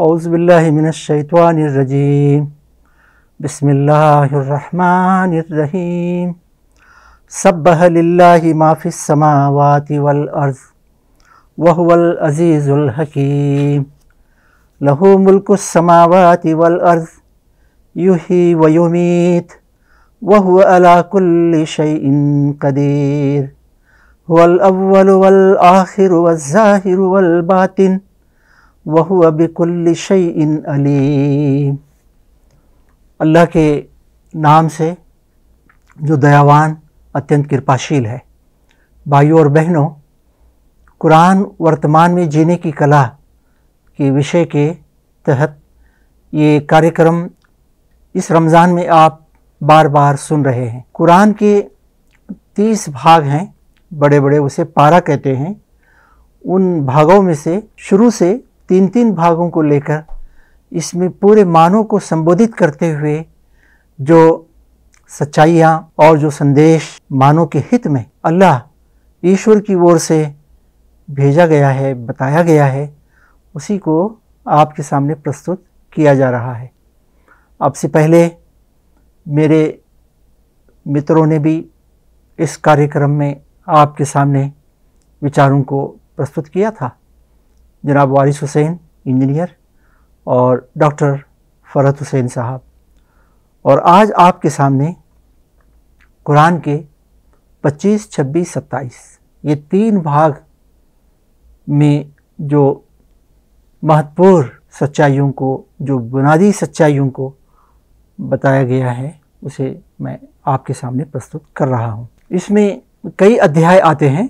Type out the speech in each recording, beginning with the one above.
أعوذ بالله من الشيطان الرجيم بسم الله الرحمن الرحيم سبح لله ما في السماوات والأرض وهو العزيز الحكيم له ملك السماوات والأرض يحيي ويميت وهو على كل شيء قدير هو الأول والآخر والظاهر والباطن वह अबिकुल्ल शई इन अली अल्लाह के नाम से जो दयावान अत्यंत कृपाशील है भाइयों और बहनों कुरान वर्तमान में जीने की कला के विषय के तहत ये कार्यक्रम इस रमज़ान में आप बार बार सुन रहे हैं कुरान के तीस भाग हैं बड़े बड़े उसे पारा कहते हैं उन भागों में से शुरू से तीन तीन भागों को लेकर इसमें पूरे मानव को संबोधित करते हुए जो सच्चाइयाँ और जो संदेश मानव के हित में अल्लाह ईश्वर की ओर से भेजा गया है बताया गया है उसी को आपके सामने प्रस्तुत किया जा रहा है आपसे पहले मेरे मित्रों ने भी इस कार्यक्रम में आपके सामने विचारों को प्रस्तुत किया था जनाब वारिस हुसैन इंजीनियर और डॉक्टर फ़रत हुसैन साहब और आज आपके सामने कुरान के 25, 26, 27 ये तीन भाग में जो महत्वपूर्ण सच्चाइयों को जो बुनियादी सच्चाइयों को बताया गया है उसे मैं आपके सामने प्रस्तुत कर रहा हूँ इसमें कई अध्याय आते हैं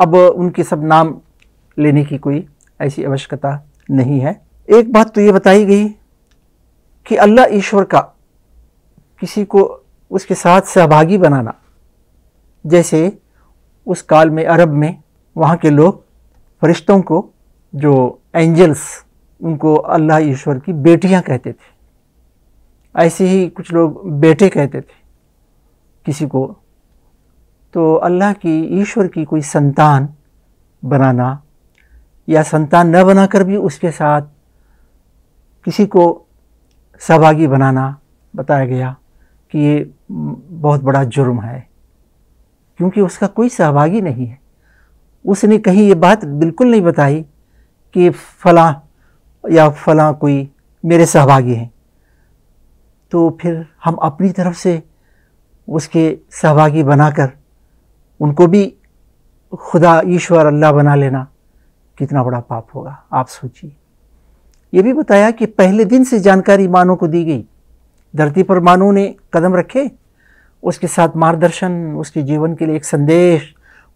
अब उनके सब नाम लेने की कोई ऐसी आवश्यकता नहीं है एक बात तो ये बताई गई कि अल्लाह ईश्वर का किसी को उसके साथ सहभागी बनाना जैसे उस काल में अरब में वहाँ के लोग फरिश्तों को जो एंजल्स उनको अल्लाह ईश्वर की बेटियाँ कहते थे ऐसे ही कुछ लोग बेटे कहते थे किसी को तो अल्लाह की ईश्वर की कोई संतान बनाना या संतान न बनाकर भी उसके साथ किसी को सहभागी बनाना बताया गया कि ये बहुत बड़ा जुर्म है क्योंकि उसका कोई सहभागी नहीं है उसने कहीं ये बात बिल्कुल नहीं बताई कि फलां या फला कोई मेरे सहभागी हैं तो फिर हम अपनी तरफ से उसके सहभागी बनाकर उनको भी खुदा ईश्वर अल्लाह बना लेना कितना बड़ा पाप होगा आप सोचिए यह भी बताया कि पहले दिन से जानकारी मानव को दी गई धरती पर मानव ने कदम रखे उसके साथ मार्गदर्शन उसके जीवन के लिए एक संदेश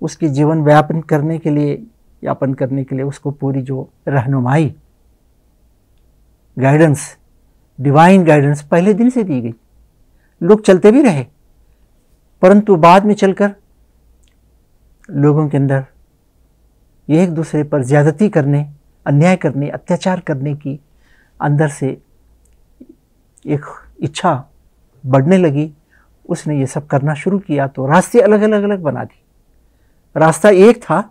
उसके जीवन व्यापन करने के लिए यापन करने के लिए उसको पूरी जो रहनुमाई गाइडेंस डिवाइन गाइडेंस पहले दिन से दी गई लोग चलते भी रहे परंतु बाद में चलकर लोगों के अंदर ये एक दूसरे पर ज़्यादती करने अन्याय करने अत्याचार करने की अंदर से एक इच्छा बढ़ने लगी उसने ये सब करना शुरू किया तो रास्ते अलग अलग अलग बना दिए रास्ता एक था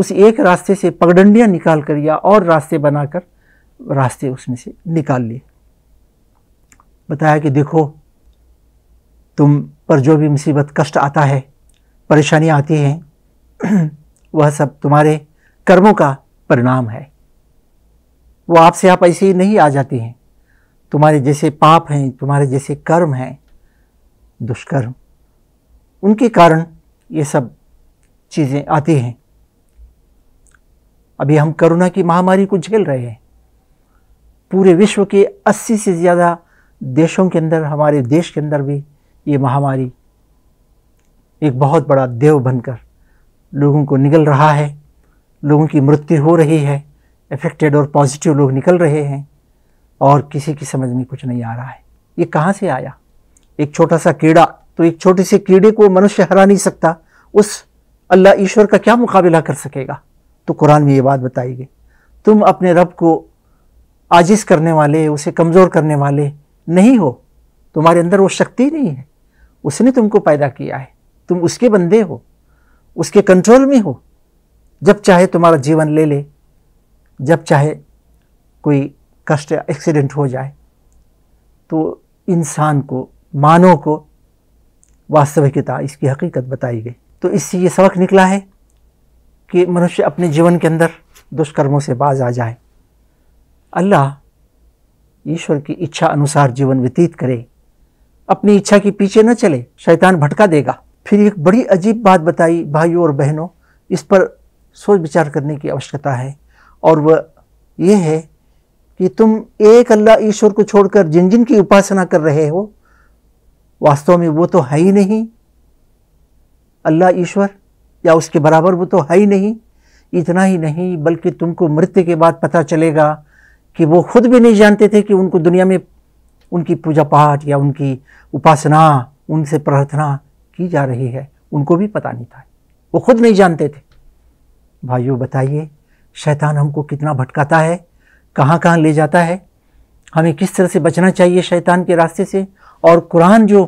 उस एक रास्ते से पगडंडियाँ निकाल कर या और रास्ते बनाकर रास्ते उसमें से निकाल लिए बताया कि देखो तुम पर जो भी मुसीबत कष्ट आता है परेशानियाँ आती हैं वह सब तुम्हारे कर्मों का परिणाम है वो आपसे आप ऐसे ही नहीं आ जाती हैं तुम्हारे जैसे पाप हैं तुम्हारे जैसे कर्म हैं दुष्कर्म उनके कारण ये सब चीज़ें आती हैं अभी हम कोरोना की महामारी को झेल रहे हैं पूरे विश्व के 80 से ज़्यादा देशों के अंदर हमारे देश के अंदर भी ये महामारी एक बहुत बड़ा देव बनकर लोगों को निगल रहा है लोगों की मृत्यु हो रही है अफेक्टेड और पॉजिटिव लोग निकल रहे हैं और किसी की समझ में कुछ नहीं आ रहा है ये कहाँ से आया एक छोटा सा कीड़ा तो एक छोटे से कीड़े को मनुष्य हरा नहीं सकता उस अल्लाह ईश्वर का क्या मुकाबला कर सकेगा तो कुरान में ये बात बताई गई तुम अपने रब को आजिज करने वाले उसे कमज़ोर करने वाले नहीं हो तुम्हारे अंदर वो शक्ति नहीं है उसने तुमको पैदा किया है तुम उसके बंदे हो उसके कंट्रोल में हो जब चाहे तुम्हारा जीवन ले ले जब चाहे कोई कष्ट एक्सीडेंट हो जाए तो इंसान को मानव को वास्तविकता इसकी हकीकत बताई गई तो इससे ये सबक निकला है कि मनुष्य अपने जीवन के अंदर दुष्कर्मों से बाज आ जाए अल्लाह ईश्वर की इच्छा अनुसार जीवन व्यतीत करे अपनी इच्छा के पीछे न चले शैतान भटका देगा फिर एक बड़ी अजीब बात बताई भाइयों और बहनों इस पर सोच विचार करने की आवश्यकता है और वह यह है कि तुम एक अल्लाह ईश्वर को छोड़कर जिन जिन की उपासना कर रहे हो वास्तव में वो तो है ही नहीं अल्लाह ईश्वर या उसके बराबर वो तो है ही नहीं इतना ही नहीं बल्कि तुमको मृत्यु के बाद पता चलेगा कि वो खुद भी नहीं जानते थे कि उनको दुनिया में उनकी पूजा पाठ या उनकी उपासना उनसे प्रार्थना की जा रही है उनको भी पता नहीं था वो खुद नहीं जानते थे भाइयों बताइए शैतान हमको कितना भटकाता है कहाँ कहाँ ले जाता है हमें किस तरह से बचना चाहिए शैतान के रास्ते से और कुरान जो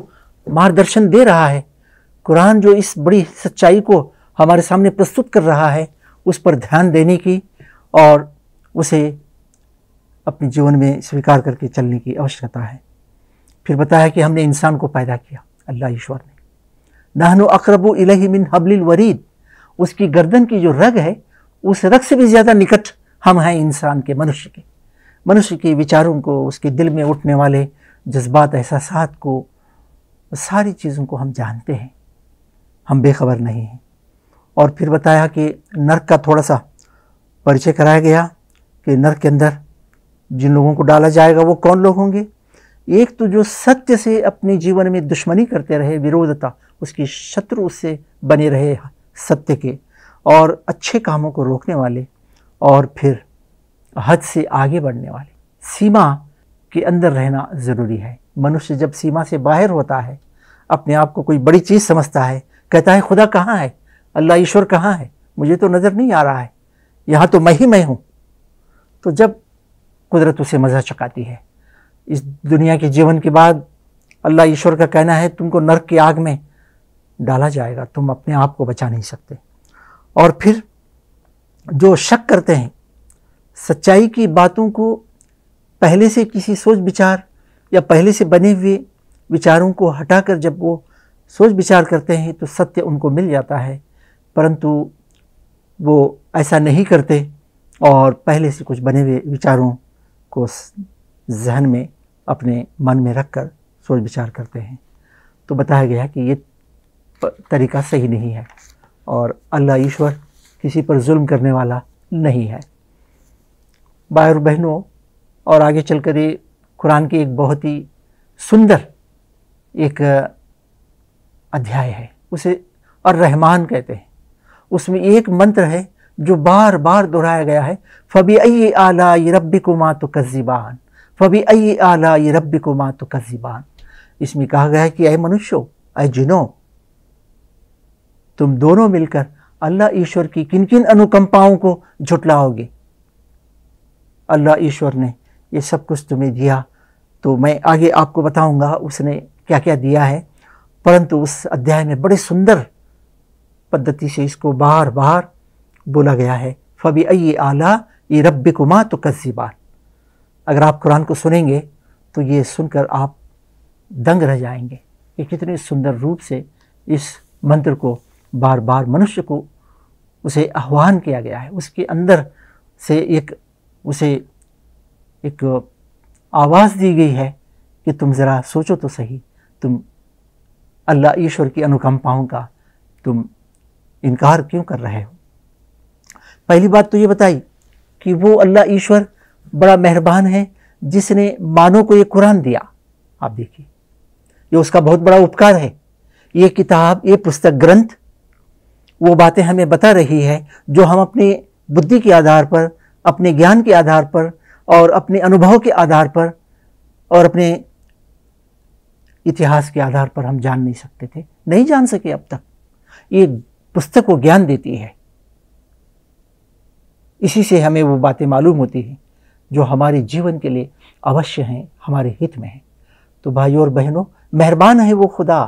मार्गदर्शन दे रहा है कुरान जो इस बड़ी सच्चाई को हमारे सामने प्रस्तुत कर रहा है उस पर ध्यान देने की और उसे अपने जीवन में स्वीकार करके चलने की आवश्यकता है फिर बताया कि हमने इंसान को पैदा किया अल्लाह ईश्वर ने अकरबु अकरबू मिन हबलिल वरीद उसकी गर्दन की जो रग है उस रग से भी ज़्यादा निकट हम हैं इंसान के मनुष्य के मनुष्य के विचारों को उसके दिल में उठने वाले जज्बात एहसास को सारी चीज़ों को हम जानते हैं हम बेखबर नहीं हैं और फिर बताया कि नर्क का थोड़ा सा परिचय कराया गया कि नर्क के अंदर जिन लोगों को डाला जाएगा वो कौन लोग होंगे एक तो जो सत्य से अपने जीवन में दुश्मनी करते रहे विरोधता उसकी शत्रु उससे बने रहे सत्य के और अच्छे कामों को रोकने वाले और फिर हद से आगे बढ़ने वाले सीमा के अंदर रहना ज़रूरी है मनुष्य जब सीमा से बाहर होता है अपने आप को कोई बड़ी चीज़ समझता है कहता है खुदा कहाँ है अल्लाह ईश्वर कहाँ है मुझे तो नज़र नहीं आ रहा है यहाँ तो मैं ही मैं हूँ तो जब कुदरत उसे मज़ा चकाती है इस दुनिया के जीवन के बाद अल्लाह ईश्वर का कहना है तुमको नर्क की आग में डाला जाएगा तुम अपने आप को बचा नहीं सकते और फिर जो शक करते हैं सच्चाई की बातों को पहले से किसी सोच विचार या पहले से बने हुए विचारों को हटाकर जब वो सोच विचार करते हैं तो सत्य उनको मिल जाता है परंतु वो ऐसा नहीं करते और पहले से कुछ बने हुए विचारों को जहन में अपने मन में रख कर सोच विचार करते हैं तो बताया गया कि ये तरीका सही नहीं है और अल्लाह ईश्वर किसी पर जुल्म करने वाला नहीं है भाई और बहनों और आगे चल कर ये कुरान की एक बहुत ही सुंदर एक अध्याय है उसे और रहमान कहते हैं उसमें एक मंत्र है जो बार बार दोहराया गया है फ़बी अई आला रब्बी कुमा तो कज्जिबान फबी अई आला ये रब को मा तो कजीबान इसमें कहा गया है कि अय मनुष्यो अय जिनो तुम दोनों मिलकर अल्लाह ईश्वर की किन किन अनुकंपाओं को झुटलाओगे अल्लाह ईश्वर ने ये सब कुछ तुम्हें दिया तो मैं आगे आपको बताऊंगा उसने क्या क्या दिया है परंतु उस अध्याय में बड़े सुंदर पद्धति से इसको बार बार बोला गया है फबी अई आला ये रब मा तो कजीबान अगर आप कुरान को सुनेंगे तो ये सुनकर आप दंग रह जाएंगे कि कितने सुंदर रूप से इस मंत्र को बार बार मनुष्य को उसे आह्वान किया गया है उसके अंदर से एक उसे एक आवाज़ दी गई है कि तुम ज़रा सोचो तो सही तुम अल्लाह ईश्वर की अनुकंपाओं का तुम इनकार क्यों कर रहे हो पहली बात तो ये बताई कि वो अल्लाह ईश्वर बड़ा मेहरबान है जिसने मानव को ये कुरान दिया आप देखिए ये उसका बहुत बड़ा उपकार है ये किताब ये पुस्तक ग्रंथ वो बातें हमें बता रही है जो हम अपने बुद्धि के आधार पर अपने ज्ञान के आधार पर और अपने अनुभव के आधार पर और अपने इतिहास के आधार पर हम जान नहीं सकते थे नहीं जान सके अब तक ये पुस्तक को ज्ञान देती है इसी से हमें वो बातें मालूम होती हैं जो हमारे जीवन के लिए अवश्य हैं हमारे हित में हैं तो भाइयों और बहनों मेहरबान है वो खुदा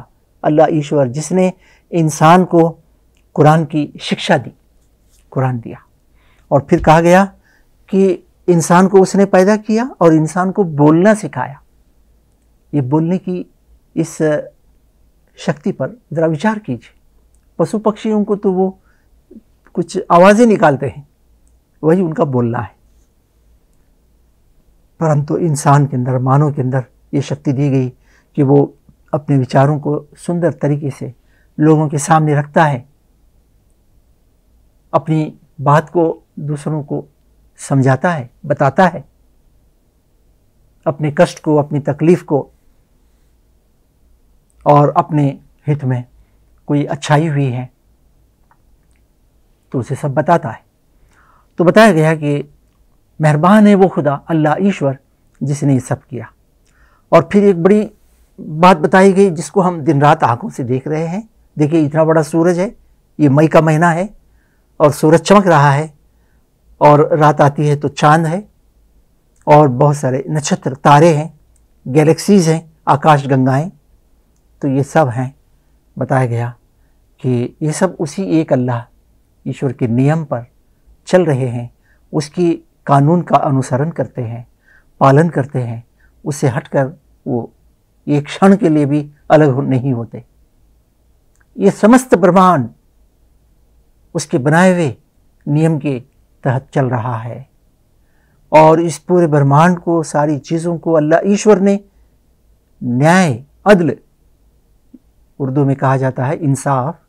अल्लाह ईश्वर जिसने इंसान को कुरान की शिक्षा दी कुरान दिया और फिर कहा गया कि इंसान को उसने पैदा किया और इंसान को बोलना सिखाया ये बोलने की इस शक्ति पर ज़रा विचार कीजिए पशु पक्षियों को तो वो कुछ आवाज़ें निकालते हैं वही उनका बोलना है परंतु इंसान के अंदर मानव के अंदर ये शक्ति दी गई कि वो अपने विचारों को सुंदर तरीके से लोगों के सामने रखता है अपनी बात को दूसरों को समझाता है बताता है अपने कष्ट को अपनी तकलीफ़ को और अपने हित में कोई अच्छाई हुई है तो उसे सब बताता है तो बताया गया कि मेहरबान है वो खुदा अल्लाह ईश्वर जिसने ये सब किया और फिर एक बड़ी बात बताई गई जिसको हम दिन रात आंखों से देख रहे हैं देखिए इतना बड़ा सूरज है ये मई का महीना है और सूरज चमक रहा है और रात आती है तो चांद है और बहुत सारे नक्षत्र तारे हैं गैलेक्सीज़ हैं आकाश गंगाएँ तो ये सब हैं बताया गया कि ये सब उसी एक अल्लाह ईश्वर के नियम पर चल रहे हैं उसकी कानून का अनुसरण करते हैं पालन करते हैं उससे हटकर वो एक क्षण के लिए भी अलग नहीं होते ये समस्त ब्रह्मांड उसके बनाए हुए नियम के तहत चल रहा है और इस पूरे ब्रह्मांड को सारी चीज़ों को अल्लाह ईश्वर ने न्याय अदल उर्दू में कहा जाता है इंसाफ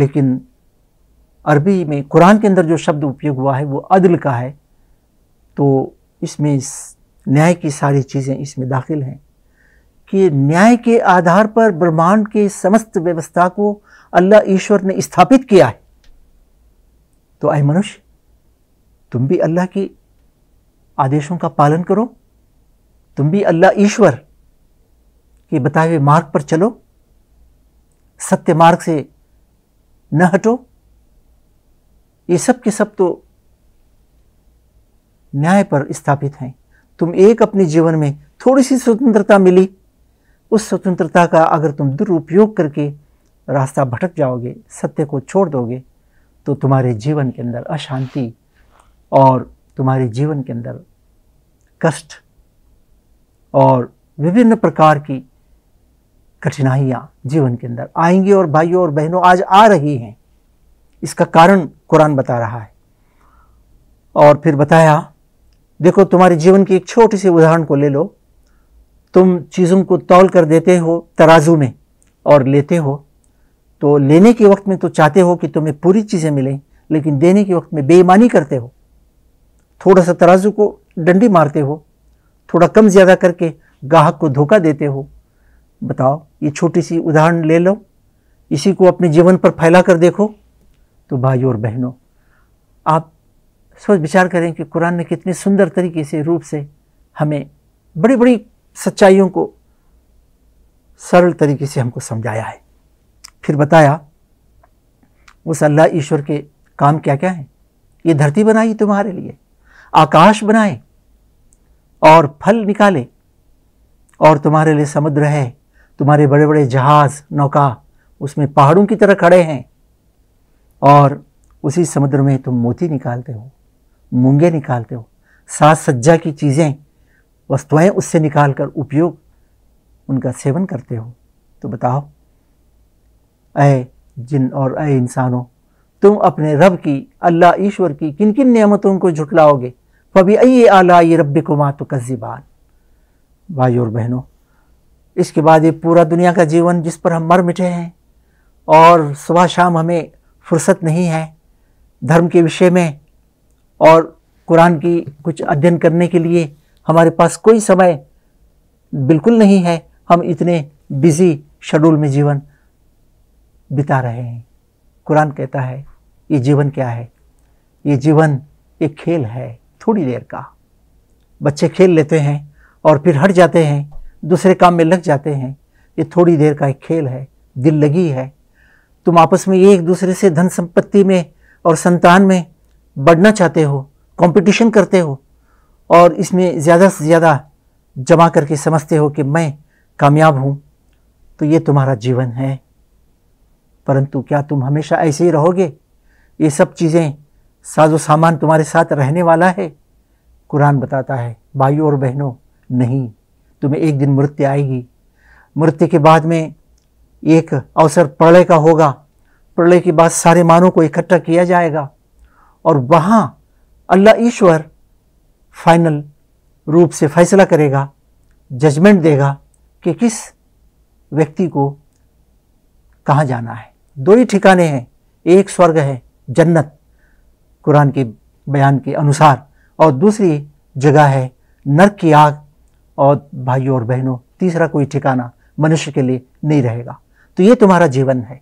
लेकिन अरबी में कुरान के अंदर जो शब्द उपयोग हुआ है वो अदल का है तो इसमें इस न्याय की सारी चीज़ें इसमें दाखिल हैं कि न्याय के आधार पर ब्रह्मांड के समस्त व्यवस्था को अल्लाह ईश्वर ने स्थापित किया है तो आए मनुष्य तुम भी अल्लाह के आदेशों का पालन करो तुम भी अल्लाह ईश्वर के बताए हुए मार्ग पर चलो सत्य मार्ग से न हटो ये सब के सब तो न्याय पर स्थापित हैं तुम एक अपने जीवन में थोड़ी सी स्वतंत्रता मिली उस स्वतंत्रता का अगर तुम दुरुपयोग करके रास्ता भटक जाओगे सत्य को छोड़ दोगे तो तुम्हारे जीवन के अंदर अशांति और तुम्हारे जीवन के अंदर कष्ट और विभिन्न प्रकार की कठिनाइयाँ जीवन के अंदर आएंगी और भाइयों और बहनों आज आ रही हैं इसका कारण कुरान बता रहा है और फिर बताया देखो तुम्हारे जीवन की एक छोटी सी उदाहरण को ले लो तुम चीज़ों को तौल कर देते हो तराजू में और लेते हो तो लेने के वक्त में तो चाहते हो कि तुम्हें पूरी चीज़ें मिलें लेकिन देने के वक्त में बेईमानी करते हो थोड़ा सा तराजू को डंडी मारते हो थोड़ा कम ज़्यादा करके ग्राहक को धोखा देते हो बताओ ये छोटी सी उदाहरण ले लो इसी को अपने जीवन पर फैला कर देखो तो भाई और बहनों आप सोच विचार करें कि कुरान ने कितने सुंदर तरीके से रूप से हमें बड़ी बड़ी सच्चाइयों को सरल तरीके से हमको समझाया है फिर बताया उस अल्लाह ईश्वर के काम क्या क्या हैं ये धरती बनाई तुम्हारे लिए आकाश बनाए और फल निकाले और तुम्हारे लिए समुद्र है तुम्हारे बड़े बड़े जहाज़ नौका उसमें पहाड़ों की तरह खड़े हैं और उसी समुद्र में तुम मोती निकालते हो मूंगे निकालते हो साज सज्जा की चीज़ें वस्तुएं उससे निकाल कर उपयोग उनका सेवन करते हो तो बताओ अय जिन और अय इंसानों तुम अपने रब की अल्लाह ईश्वर की किन किन नियमतों को झुटलाओगे फबी अय आला ये रब को तो कज्जिबान भाई और बहनों इसके बाद ये पूरा दुनिया का जीवन जिस पर हम मर मिटे हैं और सुबह शाम हमें फुर्सत नहीं है धर्म के विषय में और कुरान की कुछ अध्ययन करने के लिए हमारे पास कोई समय बिल्कुल नहीं है हम इतने बिजी शेड्यूल में जीवन बिता रहे हैं कुरान कहता है ये जीवन क्या है ये जीवन एक खेल है थोड़ी देर का बच्चे खेल लेते हैं और फिर हट जाते हैं दूसरे काम में लग जाते हैं ये थोड़ी देर का एक खेल है दिल लगी है तुम आपस में एक दूसरे से धन संपत्ति में और संतान में बढ़ना चाहते हो कंपटीशन करते हो और इसमें ज़्यादा से ज़्यादा जमा करके समझते हो कि मैं कामयाब हूँ तो ये तुम्हारा जीवन है परंतु क्या तुम हमेशा ऐसे ही रहोगे ये सब चीज़ें साजो सामान तुम्हारे साथ रहने वाला है कुरान बताता है भाइयों और बहनों नहीं तुम्हें एक दिन मृत्यु आएगी मृत्यु के बाद में एक अवसर प्रलय का होगा प्रलय के बाद सारे मानों को इकट्ठा किया जाएगा और वहाँ अल्लाह ईश्वर फाइनल रूप से फैसला करेगा जजमेंट देगा कि किस व्यक्ति को कहाँ जाना है दो ही ठिकाने हैं एक स्वर्ग है जन्नत कुरान के बयान के अनुसार और दूसरी जगह है नर्क की आग और भाइयों और बहनों तीसरा कोई ठिकाना मनुष्य के लिए नहीं रहेगा तो ये तुम्हारा जीवन है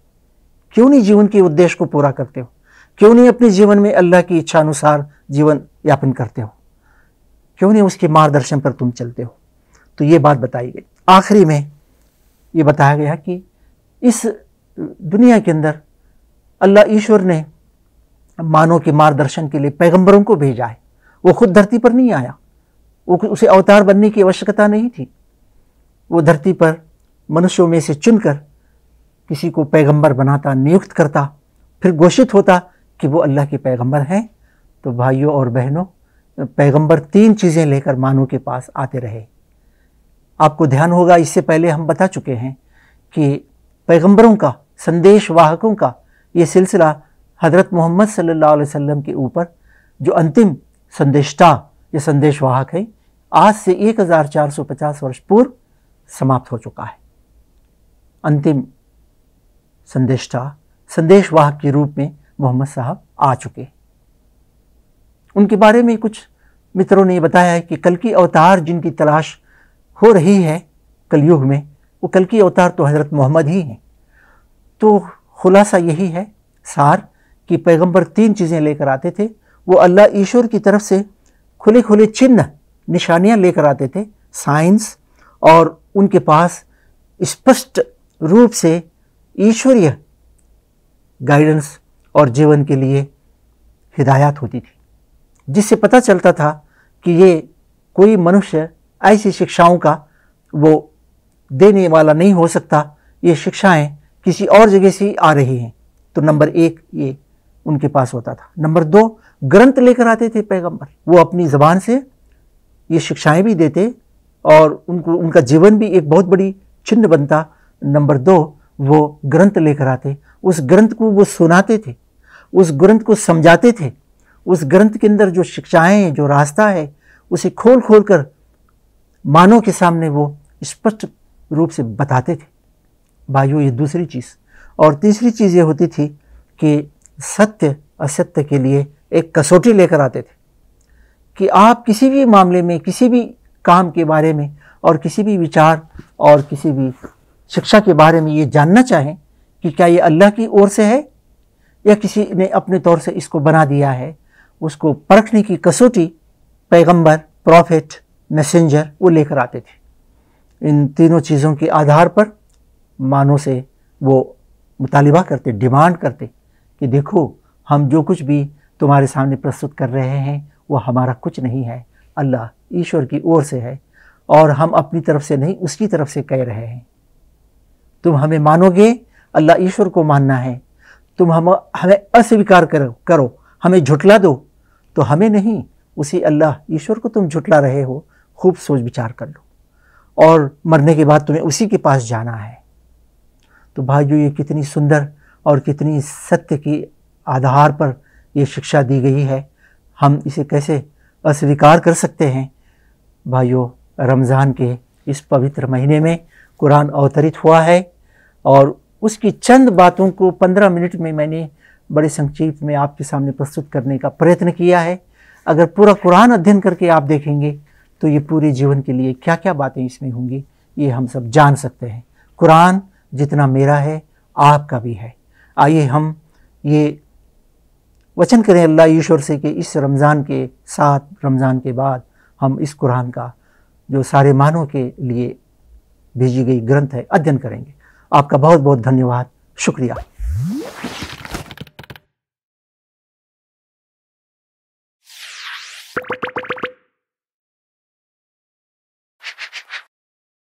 क्यों नहीं जीवन के उद्देश्य को पूरा करते हो क्यों नहीं अपने जीवन में अल्लाह की इच्छा अनुसार जीवन यापन करते हो क्यों नहीं उसके मार्गदर्शन पर तुम चलते हो तो ये बात बताई गई आखिरी में ये बताया गया कि इस दुनिया के अंदर अल्लाह ईश्वर ने मानव के मार्गदर्शन के लिए पैगंबरों को भेजा है वो खुद धरती पर नहीं आया वो उसे अवतार बनने की आवश्यकता नहीं थी वो धरती पर मनुष्यों में से चुनकर किसी को पैगंबर बनाता नियुक्त करता फिर घोषित होता कि वो अल्लाह के पैगंबर हैं तो भाइयों और बहनों पैगंबर तीन चीज़ें लेकर मानव के पास आते रहे आपको ध्यान होगा इससे पहले हम बता चुके हैं कि पैगंबरों का संदेश वाहकों का ये सिलसिला हज़रत मोहम्मद सल्लल्लाहु अलैहि वसल्लम के ऊपर जो अंतिम संदेशता या संदेशवाहक है आज से 1450 वर्ष पूर्व समाप्त हो चुका है अंतिम संदेशता संदेशवाहक के रूप में मोहम्मद साहब आ चुके उनके बारे में कुछ मित्रों ने बताया है कि कल की अवतार जिनकी तलाश हो रही है कलयुग में वो कल की अवतार तो हज़रत मोहम्मद ही हैं तो खुलासा यही है सार कि पैगंबर तीन चीज़ें लेकर आते थे वो अल्लाह ईश्वर की तरफ से खुले खुले चिन्ह निशानियाँ लेकर आते थे साइंस और उनके पास स्पष्ट रूप से ईश्वरीय गाइडेंस और जीवन के लिए हिदायत होती थी जिससे पता चलता था कि ये कोई मनुष्य ऐसी शिक्षाओं का वो देने वाला नहीं हो सकता ये शिक्षाएं किसी और जगह से ही आ रही हैं तो नंबर एक ये उनके पास होता था नंबर दो ग्रंथ लेकर आते थे पैगंबर वो अपनी ज़बान से ये शिक्षाएं भी देते और उनको उनका जीवन भी एक बहुत बड़ी चिन्ह बनता नंबर दो वो ग्रंथ लेकर आते उस ग्रंथ को वो सुनाते थे उस ग्रंथ को समझाते थे उस ग्रंथ के अंदर जो शिक्षाएं हैं जो रास्ता है उसे खोल खोल कर मानव के सामने वो स्पष्ट रूप से बताते थे भाइयों ये दूसरी चीज़ और तीसरी चीज़ ये होती थी कि सत्य असत्य के लिए एक कसौटी लेकर आते थे कि आप किसी भी मामले में किसी भी काम के बारे में और किसी भी विचार और किसी भी शिक्षा के बारे में ये जानना चाहें कि क्या ये अल्लाह की ओर से है या किसी ने अपने तौर से इसको बना दिया है उसको परखने की कसौटी पैगंबर प्रॉफिट मैसेंजर वो लेकर आते थे इन तीनों चीज़ों के आधार पर मानो से वो मुतालबा करते डिमांड करते कि देखो हम जो कुछ भी तुम्हारे सामने प्रस्तुत कर रहे हैं वो हमारा कुछ नहीं है अल्लाह ईश्वर की ओर से है और हम अपनी तरफ से नहीं उसकी तरफ से कह रहे हैं तुम हमें मानोगे अल्लाह ईश्वर को मानना है तुम हम हमें अस्वीकार करो करो हमें झुटला दो तो हमें नहीं उसी अल्लाह ईश्वर को तुम झुटला रहे हो खूब सोच विचार कर लो और मरने के बाद तुम्हें उसी के पास जाना है तो भाइयों ये कितनी सुंदर और कितनी सत्य की आधार पर ये शिक्षा दी गई है हम इसे कैसे अस्वीकार कर सकते हैं भाइयों रमज़ान के इस पवित्र महीने में कुरान अवतरित हुआ है और उसकी चंद बातों को पंद्रह मिनट में मैंने बड़े संक्षेप में आपके सामने प्रस्तुत करने का प्रयत्न किया है अगर पूरा कुरान अध्ययन करके आप देखेंगे तो ये पूरे जीवन के लिए क्या क्या बातें इसमें होंगी ये हम सब जान सकते हैं कुरान जितना मेरा है आपका भी है आइए हम ये वचन करें अल्लाह ईश्वर से कि इस रमज़ान के साथ रमज़ान के बाद हम इस कुरान का जो सारे मानों के लिए भेजी गई ग्रंथ है अध्ययन करेंगे आपका बहुत बहुत धन्यवाद शुक्रिया